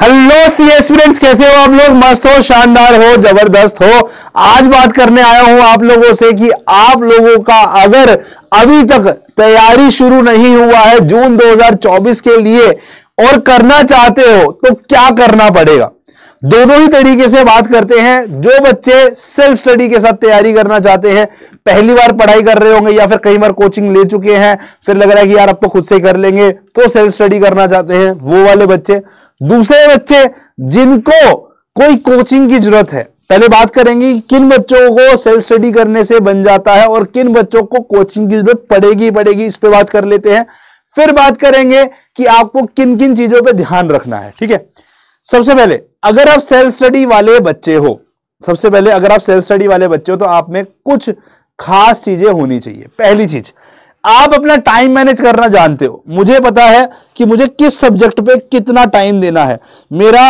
hello सी students कैसे हो आप लोग मस्त हो शानदार हो जबरदस्त हो आज बात करने आया हूं आप लोगों से कि आप लोगों का अगर अभी तक तैयारी शुरू नहीं हुआ है जून 2024 के लिए और करना चाहते हो तो क्या करना पड़ेगा दोनों ही तरीके से बात करते हैं जो बच्चे सेल्फ स्टडी के साथ तैयारी करना चाहते हैं पहली बार पढ़ाई कर रहे होंगे या फिर कई बार कोचिंग ले चुके हैं फिर लग रहा है कि यार अब तो खुद से कर लेंगे तो सेल्फ स्टडी करना चाहते हैं वो वाले बच्चे दूसरे बच्चे जिनको कोई कोचिंग की जरूरत है पहले बात करेंगे किन बच्चों को सेल्फ स्टडी करने से बन जाता है और किन बच्चों को कोचिंग की जरूरत पड़ेगी पड़ेगी इस पर बात कर लेते हैं फिर बात करेंगे कि आपको किन किन चीजों पर ध्यान रखना है ठीक है सबसे पहले अगर आप सेल्फ स्टडी वाले बच्चे हो सबसे पहले अगर आप सेल्फ स्टडी वाले बच्चे हो तो आप में कुछ खास चीजें होनी चाहिए पहली चीज आप अपना टाइम मैनेज करना जानते हो मुझे पता है कि मुझे किस सब्जेक्ट पे कितना टाइम देना है मेरा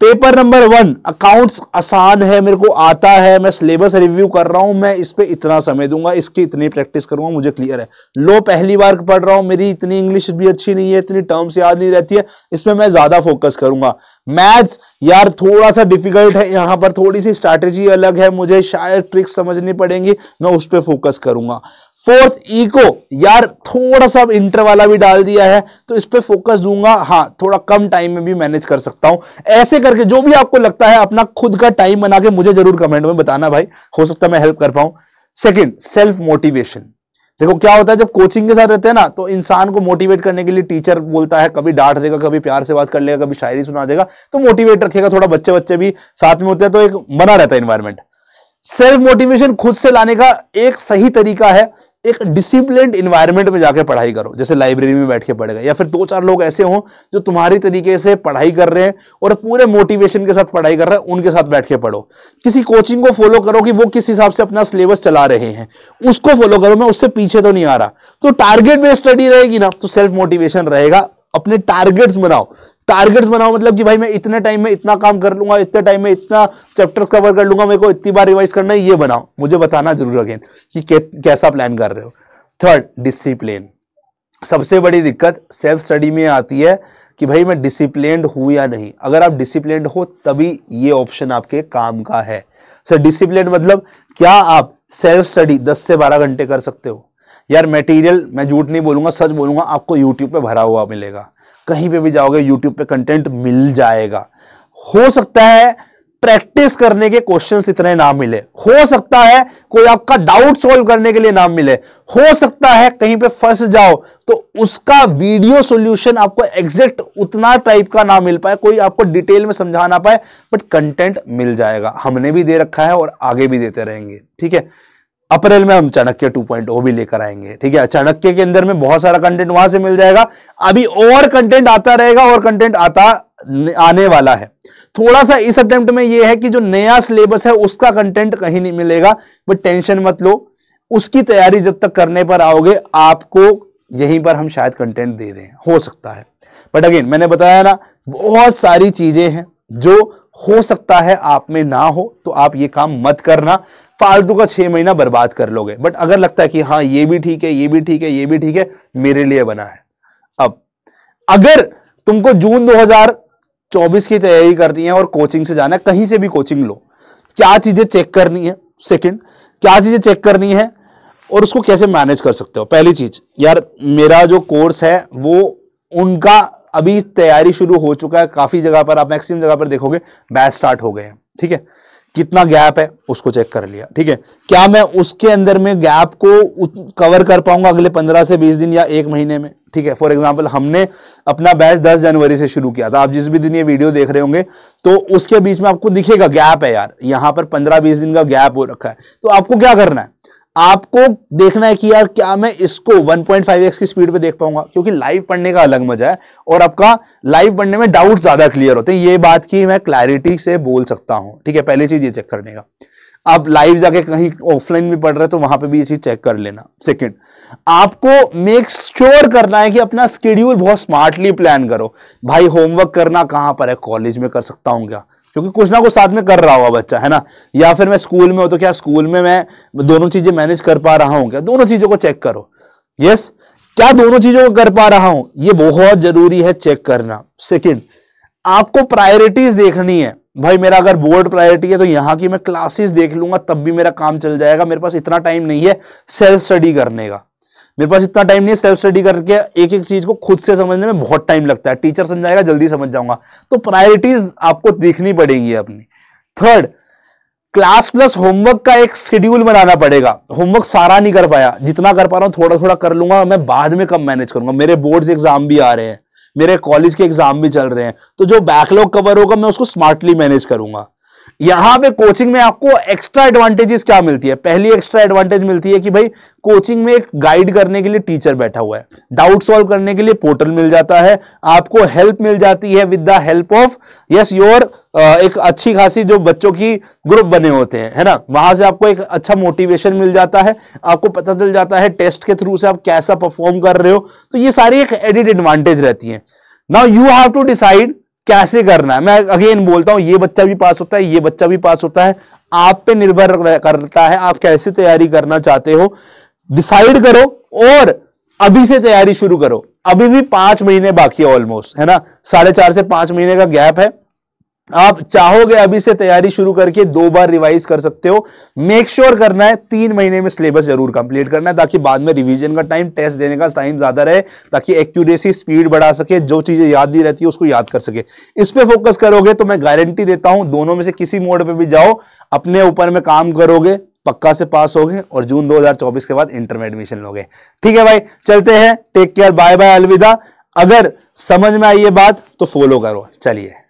पेपर नंबर वन अकाउंट्स आसान है मेरे को आता है मैं सिलेबस रिव्यू कर रहा हूं मैं इस पर इतना समय दूंगा इसकी इतनी प्रैक्टिस करूंगा मुझे क्लियर है लो पहली बार पढ़ रहा हूं मेरी इतनी इंग्लिश भी अच्छी नहीं है इतनी टर्म्स याद नहीं रहती है इसमें मैं ज्यादा फोकस करूंगा मैथ्स यार थोड़ा सा डिफिकल्ट है यहां पर थोड़ी सी स्ट्रैटेजी अलग है मुझे शायद ट्रिक्स समझनी पड़ेंगी मैं उस पर फोकस करूंगा फोर्थ इको यार थोड़ा सा इंटर वाला भी डाल दिया है तो इस पर फोकस दूंगा हाँ थोड़ा कम टाइम में भी मैनेज कर सकता हूं ऐसे करके जो भी आपको लगता है अपना खुद का टाइम बना के मुझे जरूर कमेंट में बताना भाई हो सकता है मैं हेल्प कर पाऊं सेकंड सेल्फ मोटिवेशन देखो क्या होता है जब कोचिंग के साथ रहते हैं ना तो इंसान को मोटिवेट करने के लिए टीचर बोलता है कभी डांट देगा कभी प्यार से बात कर लेगा कभी शायरी सुना देगा तो मोटिवेट रखेगा थोड़ा बच्चे बच्चे भी साथ में होते हैं तो एक बना रहता है इन्वायरमेंट सेल्फ मोटिवेशन खुद से लाने का एक सही तरीका है एक डिसिप्लिन इन्वायरमेंट में जाके पढ़ाई करो जैसे लाइब्रेरी में बैठ के पढ़ेगा या फिर दो चार लोग ऐसे हों जो तुम्हारी तरीके से पढ़ाई कर रहे हैं और पूरे मोटिवेशन के साथ पढ़ाई कर रहे हैं उनके साथ बैठ के पढ़ो किसी कोचिंग को फॉलो करो कि वो किस हिसाब से अपना सिलेबस चला रहे हैं उसको फॉलो करो मैं उससे पीछे तो नहीं आ रहा तो टारगेट में स्टडी रहेगी ना तो सेल्फ मोटिवेशन रहेगा अपने टारगेट्स बनाओ टारगेट्स बनाओ मतलब कि भाई मैं इतने टाइम में इतना काम कर लूंगा इतने टाइम में इतना चैप्टर कवर कर लूंगा मेरे को इतनी बार रिवाइज करना है ये बनाओ मुझे बताना जरूर अगेन कि कैसा प्लान कर रहे हो थर्ड डिसिप्लिन सबसे बड़ी दिक्कत सेल्फ स्टडी में आती है कि भाई मैं डिसिप्लिन हूँ या नहीं अगर आप डिसिप्लिन हो तभी ये ऑप्शन आपके काम का है सर डिसिप्लिन मतलब क्या आप सेल्फ स्टडी 10 से 12 घंटे कर सकते हो यार मटेरियल मैं झूठ नहीं बोलूँगा सच बोलूँगा आपको यूट्यूब पे भरा हुआ मिलेगा कहीं पे भी जाओगे यूट्यूब पे कंटेंट मिल जाएगा हो सकता है प्रैक्टिस करने के क्वेश्चन इतने ना मिले हो सकता है कोई आपका डाउट सॉल्व करने के लिए ना मिले हो सकता है कहीं पे फंस जाओ तो उसका वीडियो सॉल्यूशन आपको एग्जैक्ट उतना टाइप का ना मिल पाए कोई आपको डिटेल में समझा ना पाए बट कंटेंट मिल जाएगा हमने भी दे रखा है और आगे भी देते रहेंगे ठीक है अप्रैल में हम चाणक्य 2.0 भी लेकर आएंगे ठीक है चाणक्य के अंदर में बहुत सारा कंटेंट वहां से मिल जाएगा अभी और कंटेंट आता रहेगा और कंटेंट आता आने वाला है थोड़ा सा इस अटेम्प्ट में यह है कि जो नया सिलेबस है उसका कंटेंट कहीं नहीं मिलेगा बट टेंशन मत लो उसकी तैयारी जब तक करने पर आओगे आपको यहीं पर हम शायद कंटेंट दे दें हो सकता है बट अगेन मैंने बताया ना बहुत सारी चीजें हैं जो हो सकता है आप में ना हो तो आप ये काम मत करना फालतू का छह महीना बर्बाद कर लोगे बट अगर लगता है कि हाँ ये भी ठीक है ये भी ठीक है ये भी ठीक है मेरे लिए बना है अब अगर तुमको जून 2024 की तैयारी करनी है और कोचिंग से जाना है कहीं से भी कोचिंग लो क्या चीज़ें चेक करनी है सेकंड क्या चीज़ें चेक करनी है और उसको कैसे मैनेज कर सकते हो पहली चीज़ यार मेरा जो कोर्स है वो उनका अभी तैयारी शुरू हो चुका है काफ़ी जगह पर आप मैक्सिमम जगह पर देखोगे बैच स्टार्ट हो गए हैं ठीक है कितना गैप है उसको चेक कर लिया ठीक है क्या मैं उसके अंदर में गैप को कवर कर पाऊंगा अगले पंद्रह से बीस दिन या एक महीने में ठीक है फॉर एग्जाम्पल हमने अपना बैच दस जनवरी से शुरू किया था आप जिस भी दिन ये वीडियो देख रहे होंगे तो उसके बीच में आपको दिखेगा गैप है यार यहां पर पंद्रह बीस दिन का गैप हो रखा है तो आपको क्या करना है आपको देखना है कि यार क्या मैं इसको 1.5x की स्पीड पे देख पाऊंगा क्योंकि लाइव पढ़ने का अलग मजा है और आपका लाइव पढ़ने में डाउट ज्यादा क्लियर होते हैं ये बात की मैं क्लैरिटी से बोल सकता हूं ठीक है पहली चीज ये चेक करने का आप लाइव जाके कहीं ऑफलाइन भी पढ़ रहे तो वहां पे भी ये चीज चेक कर लेना सेकंड आपको मेक श्योर करना है कि अपना स्केड्यूल बहुत स्मार्टली प्लान करो भाई होमवर्क करना कहां पर है कॉलेज में कर सकता हूं क्या क्योंकि कुछ ना कुछ साथ में कर रहा होगा बच्चा है ना या फिर मैं स्कूल में हो तो क्या स्कूल में मैं दोनों चीजें मैनेज कर पा रहा हूं क्या दोनों चीजों को चेक करो यस क्या दोनों चीजों को कर पा रहा हूं ये बहुत जरूरी है चेक करना सेकंड आपको प्रायोरिटीज देखनी है भाई मेरा अगर बोर्ड प्रायोरिटी है तो यहां की मैं क्लासेस देख लूंगा तब भी मेरा काम चल जाएगा मेरे पास इतना टाइम नहीं है सेल्फ स्टडी करने का मेरे पास इतना टाइम नहीं है सेल्फ स्टडी करके एक एक चीज को खुद से समझने में बहुत टाइम लगता है टीचर समझाएगा जल्दी समझ जाऊंगा तो प्रायोरिटीज आपको देखनी पड़ेगी अपनी थर्ड क्लास प्लस होमवर्क का एक शेड्यूल बनाना पड़ेगा होमवर्क सारा नहीं कर पाया जितना कर पा रहा हूँ थोड़ा थोड़ा कर लूंगा मैं बाद में कब मैनेज करूंगा मेरे बोर्ड एग्जाम भी आ रहे हैं मेरे कॉलेज के एग्जाम भी चल रहे हैं तो जो बैकलॉग कवर होगा मैं उसको स्मार्टली मैनेज करूंगा यहां पे कोचिंग में आपको एक्स्ट्रा एडवांटेजेस क्या मिलती है पहली एक्स्ट्रा एडवांटेज मिलती है कि भाई कोचिंग में एक गाइड करने के लिए टीचर बैठा हुआ है डाउट सॉल्व करने के लिए पोर्टल मिल जाता है आपको हेल्प मिल जाती है with the help of yes your एक अच्छी खासी जो बच्चों की ग्रुप बने होते हैं है ना वहां से आपको एक अच्छा मोटिवेशन मिल जाता है आपको पता चल जाता है टेस्ट के थ्रू से आप कैसा परफॉर्म कर रहे हो तो ये सारी एक एडिड एडवांटेज रहती है now you have to decide कैसे करना है मैं अगेन बोलता हूं ये बच्चा भी पास होता है ये बच्चा भी पास होता है आप पे निर्भर करता है आप कैसे तैयारी करना चाहते हो डिसाइड करो और अभी से तैयारी शुरू करो अभी भी पांच महीने बाकी है ऑलमोस्ट है ना साढ़े चार से पांच महीने का गैप है आप चाहोगे अभी से तैयारी शुरू करके दो बार रिवाइज कर सकते हो मेक श्योर sure करना है तीन महीने में सिलेबस जरूर कंप्लीट करना है ताकि बाद में रिवीजन का टाइम टेस्ट देने का टाइम ज्यादा रहे ताकि एक्यूरेसी स्पीड बढ़ा सके जो चीजें याद नहीं रहती है उसको याद कर सके इस पर फोकस करोगे तो मैं गारंटी देता हूं दोनों में से किसी मोड पर भी जाओ अपने ऊपर में काम करोगे पक्का से पास गए और जून 2024 के बाद इंटर में एडमिशन लोगे ठीक है भाई चलते हैं टेक केयर बाय बाय अलविदा अगर समझ में आई ये बात तो फॉलो करो चलिए